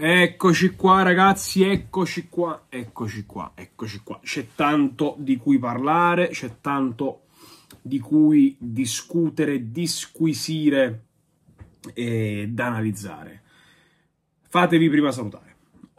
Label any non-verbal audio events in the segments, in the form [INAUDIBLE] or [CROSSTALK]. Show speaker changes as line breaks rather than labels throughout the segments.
Eccoci qua ragazzi, eccoci qua, eccoci qua, eccoci qua. C'è tanto di cui parlare, c'è tanto di cui discutere, disquisire e da analizzare. Fatevi prima salutare.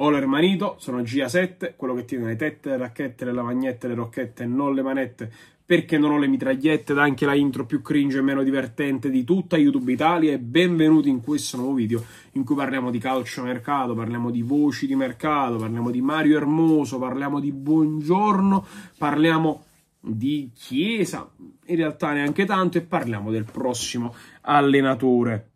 Oler Manito, sono GA7, quello che tiene le tette, le racchette, le lavagnette, le rocchette, e non le manette, perché non ho le mitragliette ed anche la intro più cringe e meno divertente di tutta YouTube Italia e benvenuti in questo nuovo video in cui parliamo di calcio mercato, parliamo di voci di mercato, parliamo di Mario Hermoso, parliamo di Buongiorno, parliamo di Chiesa, in realtà neanche tanto e parliamo del prossimo allenatore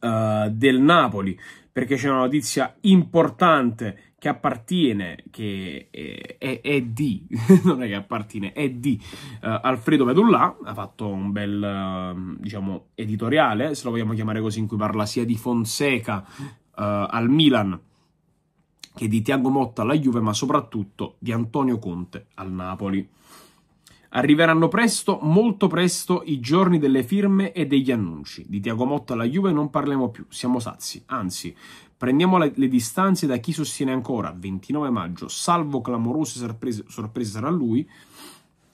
uh, del Napoli perché c'è una notizia importante che appartiene, che è, eh, è, è di, [LAUGHS] non è che appartiene, è di uh, Alfredo Medullà, ha fatto un bel, uh, diciamo, editoriale, se lo vogliamo chiamare così, in cui parla sia di Fonseca uh, al Milan che di Tiago Motta alla Juve, ma soprattutto di Antonio Conte al Napoli. Arriveranno presto, molto presto, i giorni delle firme e degli annunci. Di Tiago Motta alla Juve non parliamo più, siamo sazi. Anzi, prendiamo le, le distanze da chi sostiene ancora, 29 maggio, salvo clamorose sorprese, sorprese sarà lui.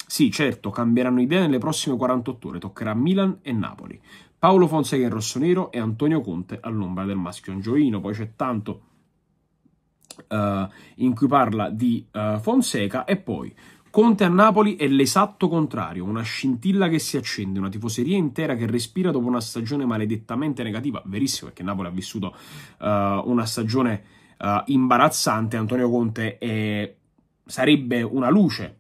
Sì, certo, cambieranno idea nelle prossime 48 ore, toccherà Milan e Napoli. Paolo Fonseca in rossonero e Antonio Conte all'ombra del maschio angioino. Poi c'è tanto uh, in cui parla di uh, Fonseca e poi Conte a Napoli è l'esatto contrario, una scintilla che si accende, una tifoseria intera che respira dopo una stagione maledettamente negativa, verissimo perché Napoli ha vissuto uh, una stagione uh, imbarazzante, Antonio Conte è... sarebbe una luce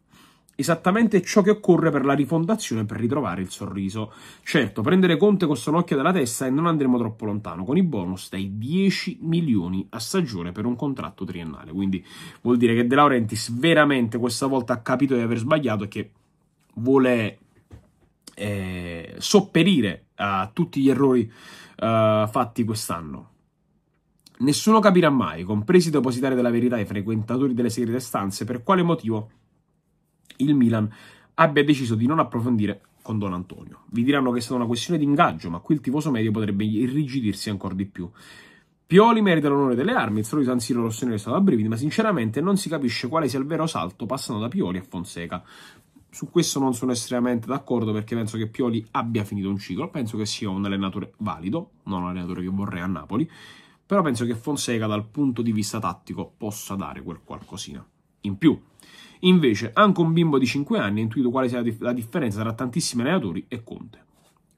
esattamente ciò che occorre per la rifondazione per ritrovare il sorriso. Certo, prendere Conte con solo occhio della testa e non andremo troppo lontano, con i bonus dai 10 milioni a stagione per un contratto triennale. Quindi vuol dire che De Laurentiis veramente questa volta ha capito di aver sbagliato e che vuole eh, sopperire a tutti gli errori eh, fatti quest'anno. Nessuno capirà mai, compresi i depositari della verità e i frequentatori delle segrete stanze, per quale motivo il Milan abbia deciso di non approfondire con Don Antonio. Vi diranno che è stata una questione di ingaggio, ma qui il tifoso medio potrebbe irrigidirsi ancora di più. Pioli merita l'onore delle armi, il solo di San Siro rossonero è stato a brividi, ma sinceramente non si capisce quale sia il vero salto passando da Pioli a Fonseca. Su questo non sono estremamente d'accordo perché penso che Pioli abbia finito un ciclo, penso che sia un allenatore valido, non un allenatore che vorrei a Napoli, però penso che Fonseca dal punto di vista tattico possa dare quel qualcosina in più. Invece, anche un bimbo di 5 anni ha intuito quale sia la differenza tra tantissimi allenatori e Conte.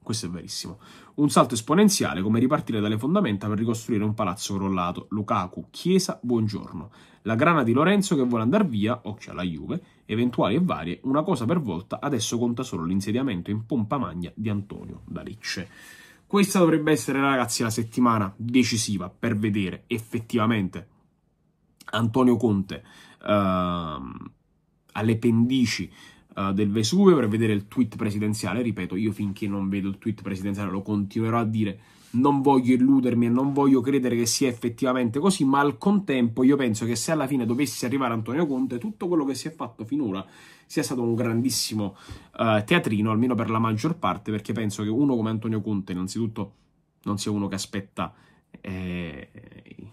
Questo è verissimo. Un salto esponenziale come ripartire dalle fondamenta per ricostruire un palazzo crollato. Lukaku, Chiesa, buongiorno. La grana di Lorenzo che vuole andare via, occhio alla Juve, eventuali e varie, una cosa per volta, adesso conta solo l'insediamento in pompa magna di Antonio Dalicce. Questa dovrebbe essere, ragazzi, la settimana decisiva per vedere effettivamente Antonio Conte uh, alle pendici uh, del Vesuvio per vedere il tweet presidenziale. Ripeto, io finché non vedo il tweet presidenziale lo continuerò a dire. Non voglio illudermi e non voglio credere che sia effettivamente così, ma al contempo io penso che se alla fine dovesse arrivare Antonio Conte, tutto quello che si è fatto finora sia stato un grandissimo uh, teatrino, almeno per la maggior parte, perché penso che uno come Antonio Conte, innanzitutto, non sia uno che aspetta eh,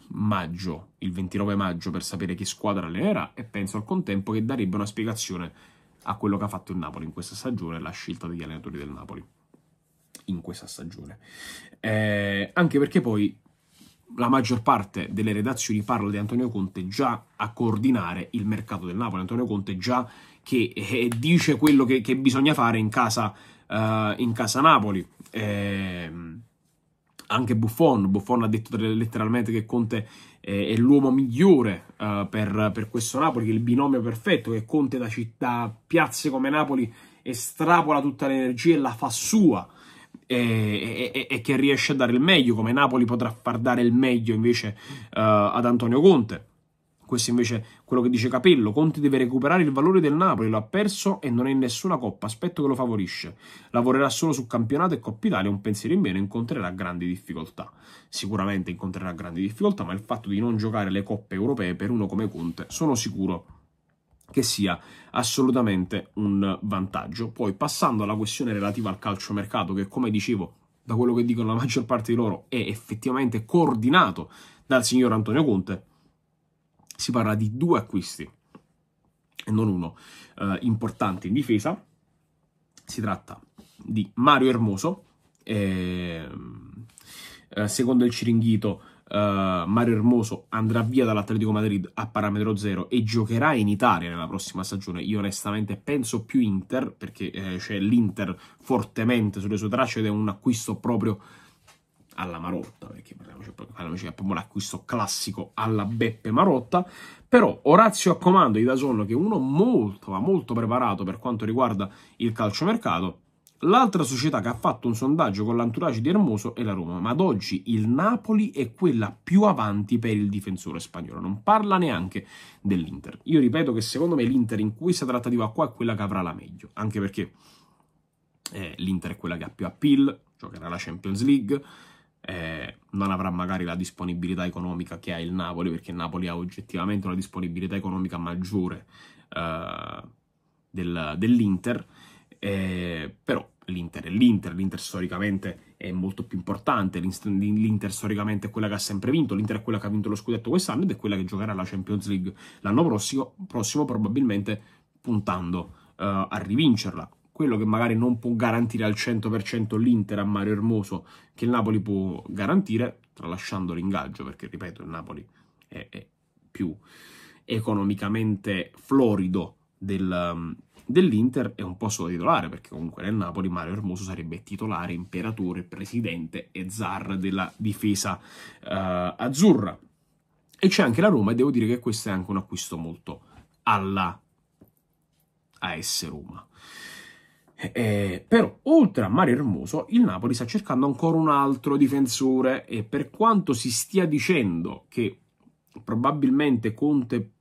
maggio, il 29 maggio, per sapere che squadra allenerà e penso al contempo che darebbe una spiegazione a quello che ha fatto il Napoli in questa stagione, la scelta degli allenatori del Napoli in questa stagione. Eh, anche perché poi la maggior parte delle redazioni parla di Antonio Conte già a coordinare il mercato del Napoli, Antonio Conte già che eh, dice quello che, che, bisogna fare in casa, uh, in casa Napoli. Eh, anche Buffon. Buffon ha detto letteralmente che Conte è l'uomo migliore uh, per, per, questo Napoli, che è il binomio perfetto, che Conte da città, piazze come Napoli estrapola tutta l'energia e la fa sua e, e, e, che riesce a dare il meglio, come Napoli potrà far dare il meglio invece uh, ad Antonio Conte. Questo invece è quello che dice Capello. Conti deve recuperare il valore del Napoli, lo ha perso e non è in nessuna coppa, aspetto che lo favorisce. Lavorerà solo su campionato e Coppa Italia, un pensiero in meno, incontrerà grandi difficoltà. Sicuramente incontrerà grandi difficoltà, ma il fatto di non giocare le coppe europee per uno come Conte sono sicuro che sia assolutamente un vantaggio. Poi passando alla questione relativa al calciomercato che come dicevo da quello che dicono la maggior parte di loro è effettivamente coordinato dal signor Antonio Conte si parla di due acquisti e non uno eh, importante in difesa. Si tratta di Mario Hermoso, ehm, eh, secondo il Ciringhito. Uh, Mario Hermoso andrà via dall'Atletico Madrid a parametro zero e giocherà in Italia nella prossima stagione. Io onestamente penso più Inter perché eh, c'è l'Inter fortemente sulle sue tracce ed è un acquisto proprio alla Marotta, perché parliamoci, parliamoci è proprio l'acquisto classico alla Beppe Marotta, però Orazio a comando di Dazon, che è uno molto, ma molto preparato per quanto riguarda il calciomercato, L'altra società che ha fatto un sondaggio con l'entourage di Hermoso è la Roma, ma ad oggi il Napoli è quella più avanti per il difensore spagnolo, non parla neanche dell'Inter. Io ripeto che secondo me l'Inter in questa trattativa qua è quella che avrà la meglio, anche perché eh, l'Inter è quella che ha più appeal, giocherà la Champions League, eh, non avrà magari la disponibilità economica che ha il Napoli, perché il Napoli ha oggettivamente una disponibilità economica maggiore eh, del, dell'Inter, eh, però l'Inter è l'Inter, l'Inter storicamente è molto più importante, l'Inter storicamente è quella che ha sempre vinto, l'Inter è quella che ha vinto lo scudetto quest'anno ed è quella che giocherà la Champions League l'anno prossimo, prossimo probabilmente puntando eh, a rivincerla quello che magari non può garantire al 100% l'Inter a Mario Hermoso, che il Napoli può garantire, tralasciando l'ingaggio, perché ripeto, il Napoli è, è più economicamente florido del, um, dell'Inter, è un po' solo titolare, perché comunque nel Napoli Mario Hermoso sarebbe titolare, imperatore, presidente e zar della difesa uh, azzurra. E c'è anche la Roma, e devo dire che questo è anche un acquisto molto alla AS Roma. Eh, eh, però oltre a Mario Hermoso il Napoli sta cercando ancora un altro difensore e per quanto si stia dicendo che probabilmente Conte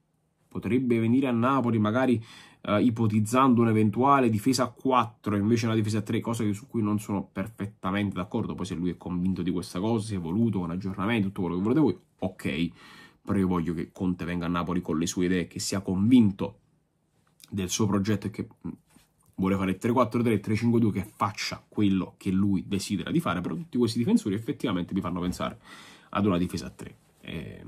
potrebbe venire a Napoli magari eh, ipotizzando un'eventuale difesa a 4 invece una difesa a 3 cosa su cui non sono perfettamente d'accordo poi se lui è convinto di questa cosa si è voluto un aggiornamento tutto quello che volete voi ok però io voglio che Conte venga a Napoli con le sue idee che sia convinto del suo progetto e che vuole fare 3-4-3, 3-5-2 che faccia quello che lui desidera di fare, però tutti questi difensori effettivamente mi fanno pensare ad una difesa a 3. Eh,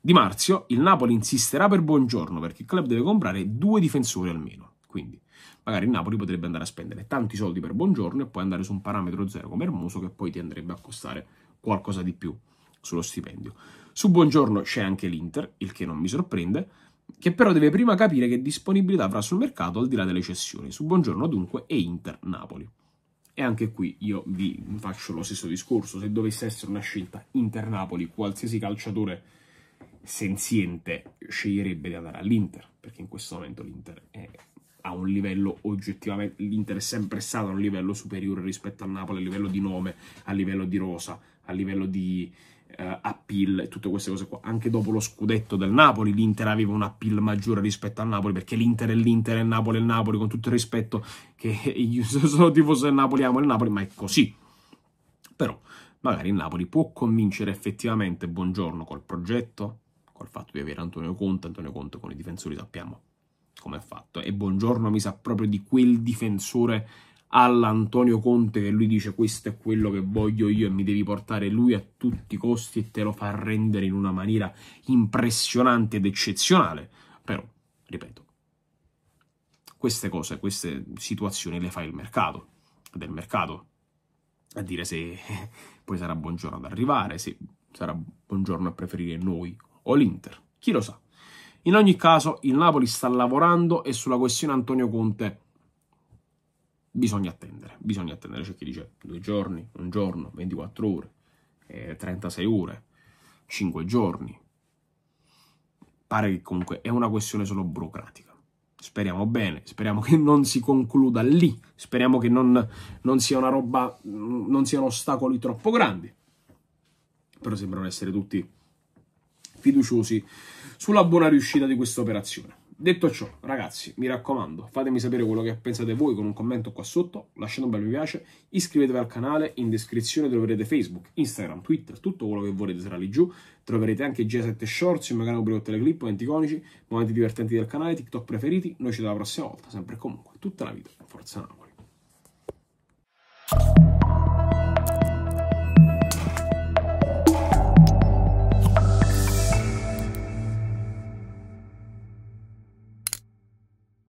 di Marzio, il Napoli insisterà per buongiorno perché il club deve comprare due difensori almeno, quindi magari il Napoli potrebbe andare a spendere tanti soldi per buongiorno e poi andare su un parametro zero come Hermoso che poi ti andrebbe a costare qualcosa di più sullo stipendio. Su buongiorno c'è anche l'Inter, il che non mi sorprende, che però deve prima capire che disponibilità avrà sul mercato al di là delle cessioni. Su Buongiorno dunque e Inter Napoli. E anche qui io vi faccio lo stesso discorso, se dovesse essere una scelta Inter Napoli, qualsiasi calciatore senziente sceglierebbe di andare all'Inter, perché in questo momento l'Inter è a un livello oggettivamente l'Inter è sempre stato a un livello superiore rispetto a Napoli a livello di nome, a livello di rosa, a livello di eh, appeal e tutte queste cose qua. Anche dopo lo scudetto del Napoli, l'Inter aveva un appeal maggiore rispetto al Napoli, perché l'Inter è l'Inter e il Napoli è il Napoli, con tutto il rispetto che [LAUGHS] io sono tifoso del Napoli, amo il Napoli, ma è così. Però magari il Napoli può convincere effettivamente Buongiorno col progetto, col fatto di avere Antonio Conte, Antonio Conte con i difensori sappiamo come è fatto, e Buongiorno mi sa proprio di quel difensore all'Antonio Conte che lui dice questo è quello che voglio io e mi devi portare lui a tutti i costi e te lo fa rendere in una maniera impressionante ed eccezionale. Però, ripeto, queste cose, queste situazioni le fa il mercato, del mercato, a dire se [LAUGHS] poi sarà buongiorno ad arrivare, se sarà buongiorno a preferire noi o l'Inter, chi lo sa. In ogni caso, il Napoli sta lavorando e sulla questione Antonio Conte bisogna attendere, bisogna attendere, c'è chi dice due giorni, un giorno, 24 ore, eh, 36 ore, 5 giorni. Pare che comunque è una questione solo burocratica. Speriamo bene, speriamo che non si concluda lì, speriamo che non, non sia una roba, non siano ostacoli troppo grandi. Però sembrano essere tutti fiduciosi sulla buona riuscita di questa operazione. Detto ciò, ragazzi, mi raccomando, fatemi sapere quello che pensate voi con un commento qua sotto, lasciate un bel mi piace, iscrivetevi al canale, in descrizione troverete Facebook, Instagram, Twitter, tutto quello che volete sarà lì giù, troverete anche G7 Shorts, il mio canale pubblico teleclip, momenti iconici, momenti divertenti del canale, TikTok preferiti, noi ci vediamo la prossima volta, sempre e comunque, tutta la vita, forza Napoli.